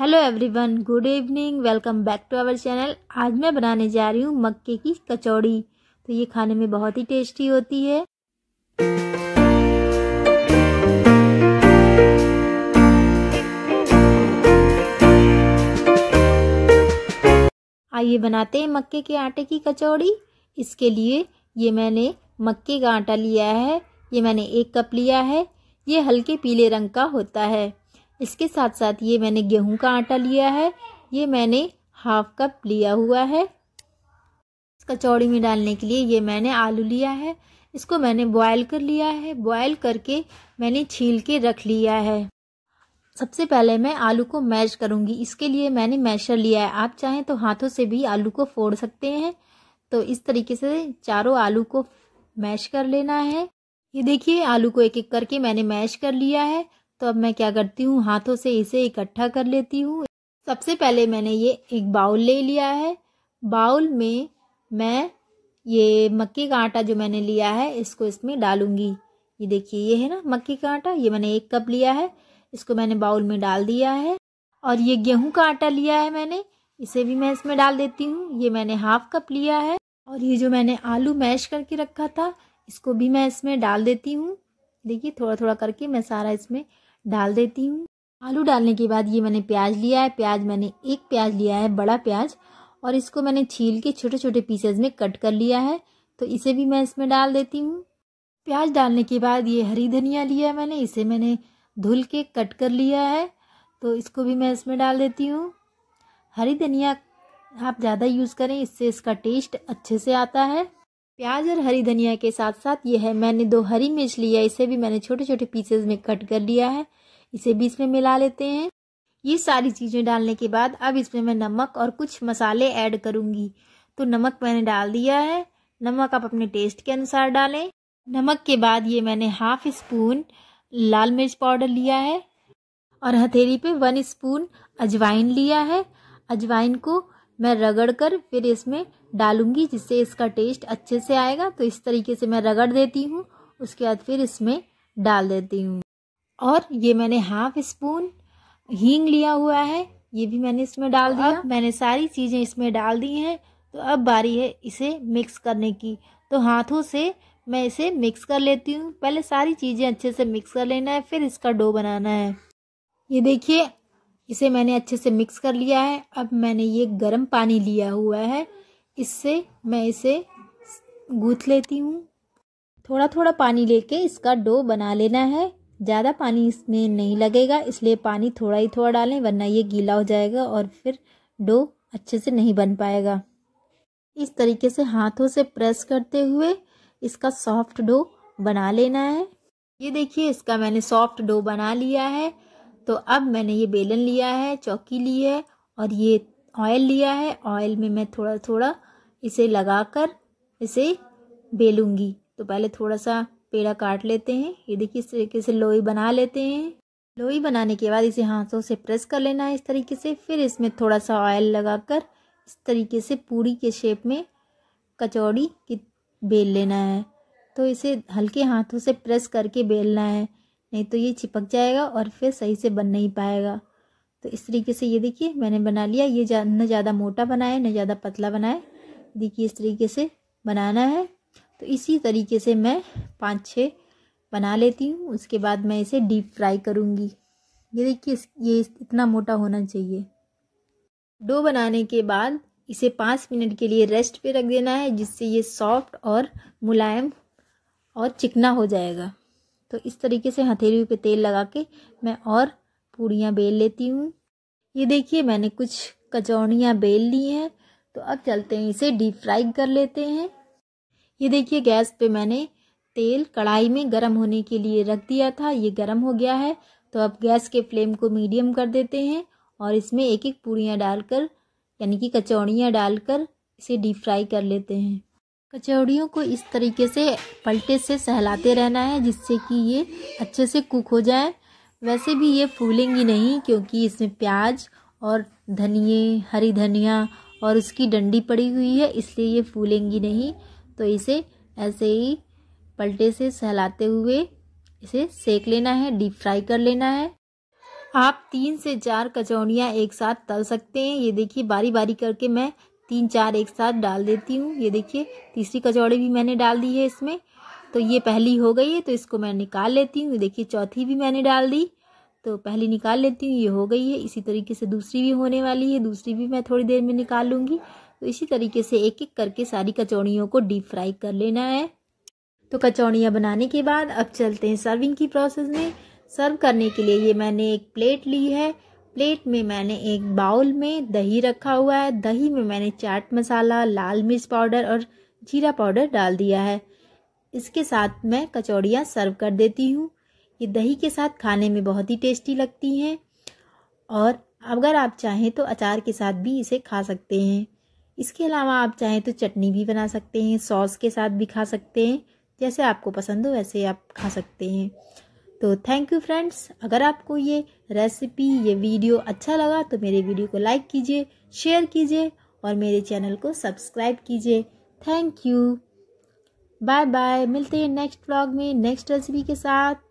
Hello everyone good evening welcome back to our channel आज मैं बनाने जा रही हूँ मक्के की कचौड़ी तो ये खाने में बहुत ही टेस्टी होती है आइए बनाते हैं मक्के के आटे की कचौड़ी इसके लिए ये मैंने मक्के का आटा लिया है ये मैंने एक कप लिया है ये हल्के पीले रंग का होता है इसके साथ साथ ये मैंने गेहूं का आटा लिया है ये मैंने हाफ कप लिया हुआ है कचौड़ी में डालने के लिए ये मैंने आलू लिया है इसको मैंने बॉयल कर लिया है बॉयल करके मैंने छील के रख लिया है सबसे पहले मैं आलू को मैश करूंगी इसके लिए मैंने मैशर लिया है आप चाहें तो हाथों से भी आलू को फोड़ सकते हैं तो इस तरीके से चारों आलू को मैश कर लेना है ये देखिए आलू को एक एक करके मैंने मैश कर लिया है तो अब मैं क्या करती हूँ हाथों से इसे इकट्ठा कर लेती हूँ सबसे पहले मैंने ये एक बाउल ले लिया है बाउल में मैं ये मक्के का आटा जो मैंने लिया है इसको इसमें डालूंगी ये देखिए ये है ना मक्के का आटा ये मैंने एक कप लिया है इसको मैंने बाउल में डाल दिया है और ये गेहूं का आटा लिया है मैंने इसे भी मैं इसमें डाल देती हूँ ये मैंने हाफ कप लिया है और ये जो मैंने आलू मैश करके रखा था इसको भी मैं इसमें डाल देती हूँ देखिए थोड़ा थोड़ा करके मैं सारा इसमें डाल देती हूँ आलू डालने के बाद ये मैंने प्याज लिया है प्याज मैंने एक प्याज लिया है बड़ा प्याज और इसको मैंने छील के छोटे छोटे पीसेज में कट कर लिया है तो इसे भी मैं इसमें डाल देती हूँ प्याज डालने के बाद ये हरी धनिया लिया है मैंने इसे मैंने धुल के कट कर लिया है तो इसको भी मैं इसमें डाल देती हूँ हरी धनिया आप ज़्यादा यूज़ करें इससे इसका टेस्ट अच्छे से आता है प्याज और हरी धनिया के साथ साथ यह है मैंने दो हरी मिर्च लिया इसे भी मैंने छोटे छोटे पीसेस में कट कर लिया है इसे भी इसमें मिला लेते हैं ये सारी चीज़ें डालने के बाद अब इसमें मैं नमक और कुछ मसाले ऐड करूंगी तो नमक मैंने डाल दिया है नमक आप अपने टेस्ट के अनुसार डालें नमक के बाद ये मैंने हाफ स्पून लाल मिर्च पाउडर लिया है और हथेली पे वन स्पून अजवाइन लिया है अजवाइन को मैं रगड़ कर फिर इसमें डालूंगी जिससे इसका टेस्ट अच्छे से आएगा तो इस तरीके से मैं रगड़ देती हूँ उसके बाद फिर इसमें डाल देती हूँ और ये मैंने हाफ स्पून हींग लिया हुआ है ये भी मैंने इसमें डाल दिया अब हाँ। मैंने सारी चीज़ें इसमें डाल दी हैं तो अब बारी है इसे मिक्स करने की तो हाथों से मैं इसे मिक्स कर लेती हूँ पहले सारी चीज़ें अच्छे से मिक्स कर लेना है फिर इसका डो बनाना है ये देखिए इसे मैंने अच्छे से मिक्स कर लिया है अब मैंने ये गर्म पानी लिया हुआ है इससे मैं इसे गूथ लेती हूँ थोड़ा थोड़ा पानी लेके इसका डो बना लेना है ज़्यादा पानी इसमें नहीं लगेगा इसलिए पानी थोड़ा ही थोड़ा डालें वरना ये गीला हो जाएगा और फिर डो अच्छे से नहीं बन पाएगा इस तरीके से हाथों से प्रेस करते हुए इसका सॉफ्ट डो बना लेना है ये देखिए इसका मैंने सॉफ्ट डो बना लिया है तो अब मैंने ये बेलन लिया है चौकी ली है और ये ऑयल लिया है ऑयल में मैं थोड़ा थोड़ा इसे लगाकर इसे बेलूँगी तो पहले थोड़ा सा पेड़ा काट लेते हैं ये देखिए इस तरीके से लोई बना लेते हैं लोई बनाने के बाद इसे हाथों से प्रेस कर लेना है इस तरीके से फिर इसमें थोड़ा सा ऑयल लगाकर इस तरीके से पूरी के शेप में कचौड़ी की बेल लेना है तो इसे हल्के हाथों से प्रेस करके बेलना है नहीं तो ये चिपक जाएगा और फिर सही से बन नहीं पाएगा तो इस तरीके से ये देखिए मैंने बना लिया ये जा, न ज़्यादा मोटा बनाए न ज़्यादा पतला बनाए देखिए इस तरीके से बनाना है तो इसी तरीके से मैं पाँच छः बना लेती हूँ उसके बाद मैं इसे डीप फ्राई करूँगी ये देखिए ये इतना मोटा होना चाहिए डो बनाने के बाद इसे पाँच मिनट के लिए रेस्ट पे रख देना है जिससे ये सॉफ्ट और मुलायम और चिकना हो जाएगा तो इस तरीके से हथेली पे तेल लगा के मैं और पूड़ियाँ बेल लेती हूँ ये देखिए मैंने कुछ कचौड़ियाँ बेल ली हैं तो अब चलते हैं इसे डीप फ्राई कर लेते हैं ये देखिए गैस पे मैंने तेल कढ़ाई में गर्म होने के लिए रख दिया था ये गर्म हो गया है तो अब गैस के फ्लेम को मीडियम कर देते हैं और इसमें एक एक पूड़ियाँ डालकर यानी कि कचौड़ियाँ डालकर इसे डीप फ्राई कर लेते हैं कचौड़ियों को इस तरीके से पलटे से सहलाते रहना है जिससे कि ये अच्छे से कुक हो जाए वैसे भी ये फूलेंगी नहीं क्योंकि इसमें प्याज और धनिए हरी धनिया और उसकी डंडी पड़ी हुई है इसलिए ये फूलेंगी नहीं तो इसे ऐसे ही पलटे से सहलाते हुए इसे सेक लेना है डीप फ्राई कर लेना है आप तीन से चार कचौड़ियाँ एक साथ तल सकते हैं ये देखिए बारी बारी करके मैं तीन चार एक साथ डाल देती हूँ ये देखिए तीसरी कचौड़ी भी मैंने डाल दी है इसमें तो ये पहली हो गई है तो इसको मैं निकाल लेती हूँ देखिए चौथी भी मैंने डाल दी तो पहली निकाल लेती हूँ ये हो गई है इसी तरीके से दूसरी भी होने वाली है दूसरी भी मैं थोड़ी देर में निकाल लूँगी तो इसी तरीके से एक एक करके सारी कचौड़ियों को डीप फ्राई कर लेना है तो कचौड़ियाँ बनाने के बाद अब चलते हैं सर्विंग की प्रोसेस में सर्व करने के लिए ये मैंने एक प्लेट ली है प्लेट में मैंने एक बाउल में दही रखा हुआ है दही में मैंने चाट मसाला लाल मिर्च पाउडर और जीरा पाउडर डाल दिया है इसके साथ मैं कचौड़ियाँ सर्व कर देती हूँ ये दही के साथ खाने में बहुत ही टेस्टी लगती हैं और अगर आप चाहें तो अचार के साथ भी इसे खा सकते हैं इसके अलावा आप चाहें तो चटनी भी बना सकते हैं सॉस के साथ भी खा सकते हैं जैसे आपको पसंद हो वैसे आप खा सकते हैं तो थैंक यू फ्रेंड्स अगर आपको ये रेसिपी ये वीडियो अच्छा लगा तो मेरे वीडियो को लाइक कीजिए शेयर कीजिए और मेरे चैनल को सब्सक्राइब कीजिए थैंक यू बाय बाय मिलते हैं नेक्स्ट व्लॉग में नेक्स्ट रेसिपी के साथ